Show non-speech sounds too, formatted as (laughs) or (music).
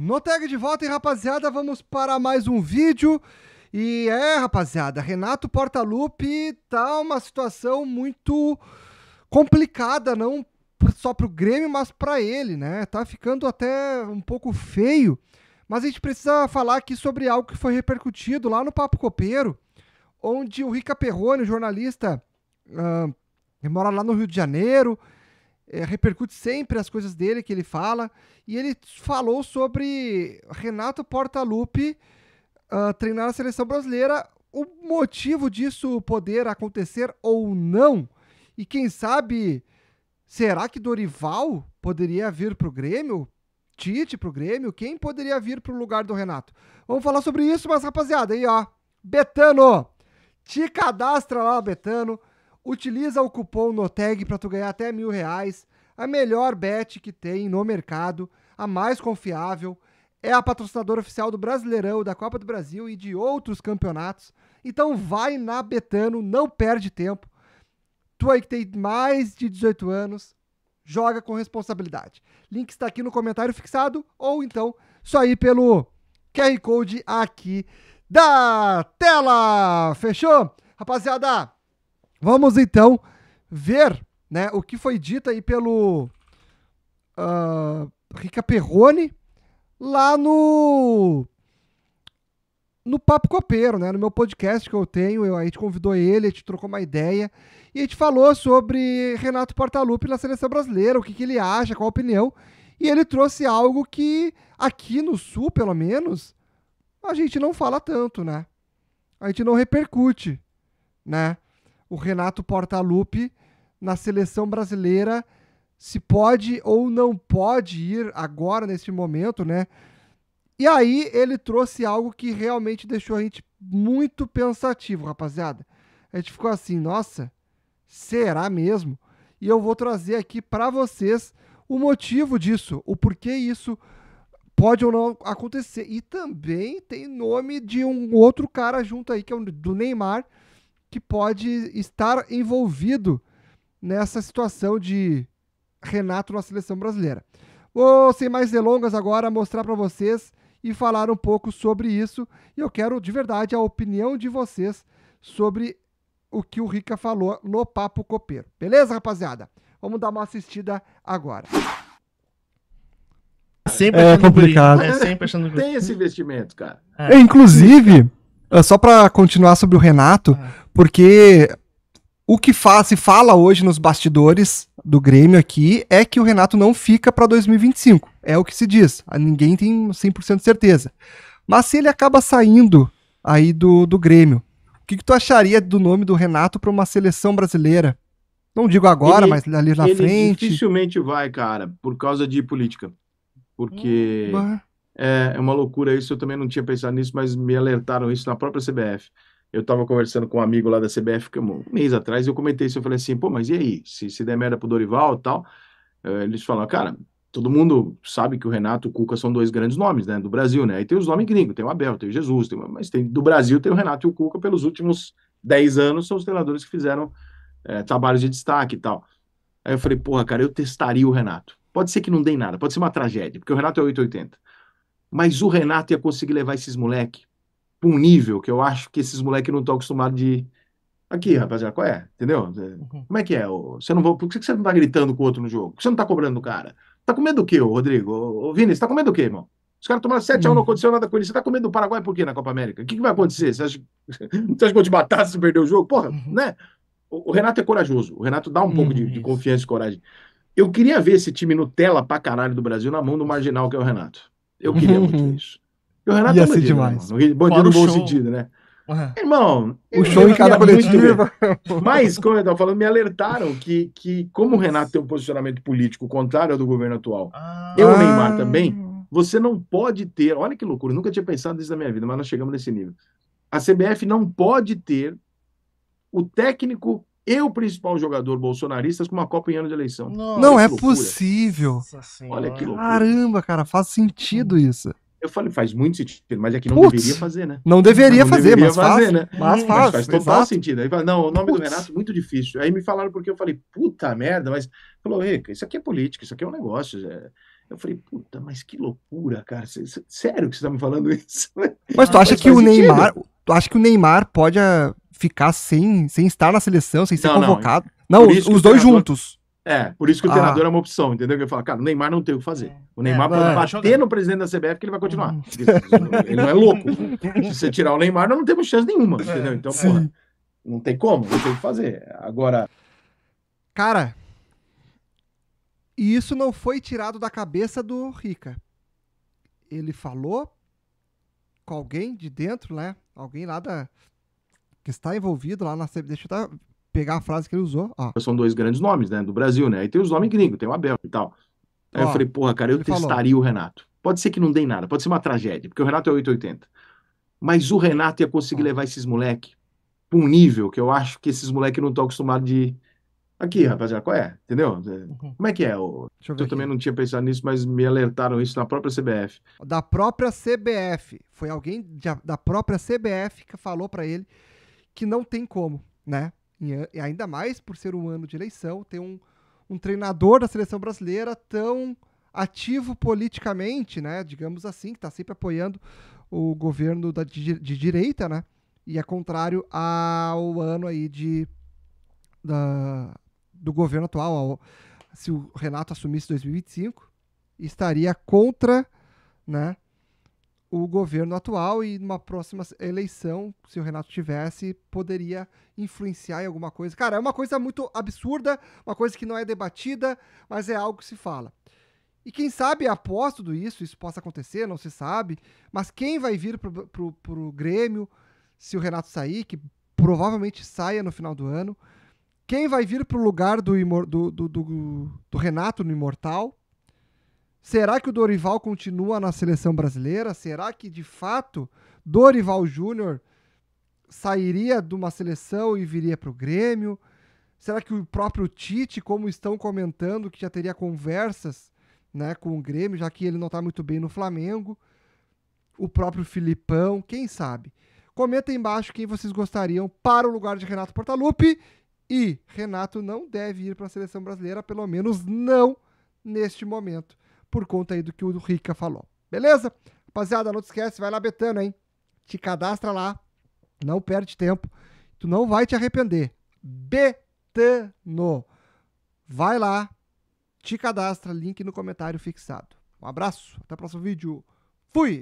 No tag de volta, hein, rapaziada? Vamos para mais um vídeo. E é, rapaziada, Renato Portaluppi tá uma situação muito complicada, não só pro Grêmio, mas para ele, né? Tá ficando até um pouco feio. Mas a gente precisa falar aqui sobre algo que foi repercutido lá no Papo Copeiro, onde o Rica Perrone, jornalista, uh, mora lá no Rio de Janeiro, é, repercute sempre as coisas dele que ele fala. E ele falou sobre Renato Portaluppi uh, treinar a seleção brasileira, o motivo disso poder acontecer ou não. E quem sabe, será que Dorival poderia vir para o Grêmio? Tite para o Grêmio? Quem poderia vir para o lugar do Renato? Vamos falar sobre isso, mas rapaziada, aí ó, Betano, te cadastra lá, Betano Utiliza o cupom NOTEG para tu ganhar até mil reais. A melhor bet que tem no mercado, a mais confiável, é a patrocinadora oficial do Brasileirão, da Copa do Brasil e de outros campeonatos. Então vai na Betano, não perde tempo. Tu aí que tem mais de 18 anos, joga com responsabilidade. Link está aqui no comentário fixado ou então só ir pelo QR Code aqui da tela. Fechou? Rapaziada, Vamos então ver né, o que foi dito aí pelo uh, Rica Perrone lá no no Papo Copeiro, né, no meu podcast que eu tenho, eu, a gente convidou ele, a gente trocou uma ideia e a gente falou sobre Renato Portaluppi na seleção brasileira, o que, que ele acha, qual a opinião, e ele trouxe algo que aqui no Sul, pelo menos, a gente não fala tanto, né? A gente não repercute, né? o Renato Portaluppi na seleção brasileira, se pode ou não pode ir agora, nesse momento, né? E aí ele trouxe algo que realmente deixou a gente muito pensativo, rapaziada. A gente ficou assim, nossa, será mesmo? E eu vou trazer aqui para vocês o motivo disso, o porquê isso pode ou não acontecer. E também tem nome de um outro cara junto aí, que é do Neymar, que pode estar envolvido nessa situação de Renato na seleção brasileira. Vou, sem mais delongas, agora mostrar para vocês e falar um pouco sobre isso. E eu quero, de verdade, a opinião de vocês sobre o que o Rica falou no Papo Copeiro. Beleza, rapaziada? Vamos dar uma assistida agora. Sempre é complicado. É sempre achando... Tem esse investimento, cara. É. Inclusive, ah, só para continuar sobre o Renato, é. porque o que faz, se fala hoje nos bastidores do Grêmio aqui é que o Renato não fica para 2025. É o que se diz. Ah, ninguém tem 100% certeza. Mas se ele acaba saindo aí do, do Grêmio, o que, que tu acharia do nome do Renato para uma seleção brasileira? Não digo agora, ele, mas ali na ele frente. Dificilmente vai, cara, por causa de política. Porque. É, é, uma loucura isso, eu também não tinha pensado nisso, mas me alertaram isso na própria CBF. Eu estava conversando com um amigo lá da CBF um mês atrás, eu comentei isso, eu falei assim, pô, mas e aí, se, se der merda pro Dorival e tal, é, eles falaram, cara, todo mundo sabe que o Renato e o Cuca são dois grandes nomes, né, do Brasil, né, aí tem os nomes gringos, tem o Abel, tem o Jesus, tem, mas tem, do Brasil tem o Renato e o Cuca pelos últimos 10 anos, são os treinadores que fizeram é, trabalhos de destaque e tal. Aí eu falei, porra, cara, eu testaria o Renato. Pode ser que não dê nada, pode ser uma tragédia, porque o Renato é 880. Mas o Renato ia conseguir levar esses moleque para um nível que eu acho que esses moleque não estão acostumados de. Aqui, uhum. rapaziada, qual é? Entendeu? É, uhum. Como é que é? Você não... Por que você não tá gritando com o outro no jogo? Por que você não tá cobrando o cara? Tá com medo do quê, Rodrigo? Ô, Vini, você tá com medo do quê, irmão? Os caras tomaram 7 a 1 não uhum. aconteceu nada com ele. Você tá com medo do Paraguai por quê na Copa América? O que, que vai acontecer? Você acha, (laughs) você acha que vão te matar se perder o jogo? Porra, uhum. né? O, o, Renato é corajoso. O Renato dá um uhum. pouco de, de confiança e coragem. Eu queria ver esse time Nutella pra caralho do Brasil na mão do marginal que é o Renato. Eu queria muito uhum. isso. E o Renato Ia é ser demais. É bom dia no bom sentido, né? Uhum. Irmão, o show em cada coletiva. Mas, como eu estava falando, me alertaram que, que, como o Renato tem um posicionamento político contrário ao do governo atual, ah. eu, o Neymar também, você não pode ter. Olha que loucura, nunca tinha pensado nisso na minha vida, mas nós chegamos nesse nível. A CBF não pode ter o técnico e o principal jogador bolsonarista com uma Copa em ano de eleição. Não, não é possível. Olha que loucura. Caramba, cara, faz sentido uhum. isso. Eu falei, faz muito sentido, mas é que não Puts, deveria fazer, né? Não deveria não fazer, deveria mas fazer, faz, né? Mas uhum. faz, mas faz total exato. sentido. Aí fala, não, o nome Puts. do Renato é muito difícil. Aí me falaram porque eu falei, puta merda, mas falou, Rica, isso aqui é política, isso aqui é um negócio. já Eu falei, puta, mas que loucura, cara. Sério que você tá me falando (laughs) isso? Mas tu ah, acha mas que o Neymar, Tu acha que o Neymar pode ah, ficar sem, sem estar na seleção, sem ser não, convocado? Não, não os, os dois juntos. É, por isso que o ah. treinador é uma opção, entendeu? Que eu falo, cara, o Neymar não tem o que fazer. O Neymar é, pode é. bater é. no presidente da CBF que ele vai continuar. Hum. ele não é louco. Se você tirar o Neymar, nós não temos chance nenhuma, é. entendeu? Então, Sim. porra, não tem como, não tem o que fazer. Agora. Cara, e isso não foi tirado da cabeça do Rica. Ele falou com alguém de dentro, né? alguém lá da, que está envolvido lá na Deixa eu pegar a frase que ele usou. Ó. São dois grandes nomes, né? Do Brasil, né? Aí tem os nomes gringos, tem o Abel e tal. Aí ó, eu falei, porra, cara, eu testaria falou. o Renato. Pode ser que não dê nada, pode ser uma tragédia, porque o Renato é 880. Mas o Renato ia conseguir ó. levar esses moleque para um nível que eu acho que esses moleque não estão acostumados de, Aqui, hum. rapaziada, qual é? Entendeu? É, uhum. Como é que é? Eu, eu também não tinha pensado nisso, mas me alertaram isso na própria CBF. Da própria CBF. Foi alguém da própria CBF que falou para ele que não tem como, né? E ainda mais por ser um ano de eleição, ter um, um treinador da seleção brasileira tão ativo politicamente, né? Digamos assim, que está sempre apoiando o governo da, de, de, direita, né? E é contrário ao ano aí de da, do governo atual, se o Renato assumisse 2025, estaria contra né, o governo atual e numa próxima eleição, se o Renato tivesse, poderia influenciar em alguma coisa. Cara, é uma coisa muito absurda, uma coisa que não é debatida, mas é algo que se fala. E quem sabe, após tudo isso, isso possa acontecer, não se sabe, mas quem vai vir pro, pro, pro Grêmio se o Renato sair, que provavelmente saia no final do ano, quem vai vir para o lugar do, do, do, do, Renato no Imortal? Será que o Dorival continua na seleção brasileira? Será que de fato Dorival Júnior sairia de uma seleção e viria para o Grêmio? Será que o próprio Tite, como estão comentando, que já teria conversas né, com o Grêmio, já que ele não está muito bem no Flamengo? O próprio Filipão, quem sabe? Comenta aí embaixo quem vocês gostariam para o lugar de Renato Portaluppi e Renato não deve ir para a seleção brasileira, pelo menos não neste momento, por conta aí do que o Rica falou. Beleza? Rapaziada, não te esquece, vai lá Betano, hein? Te cadastra lá, não perde tempo, tu não vai te arrepender. Betano. Vai lá, te cadastra, link no comentário fixado. Um abraço, até o próximo vídeo. Fui!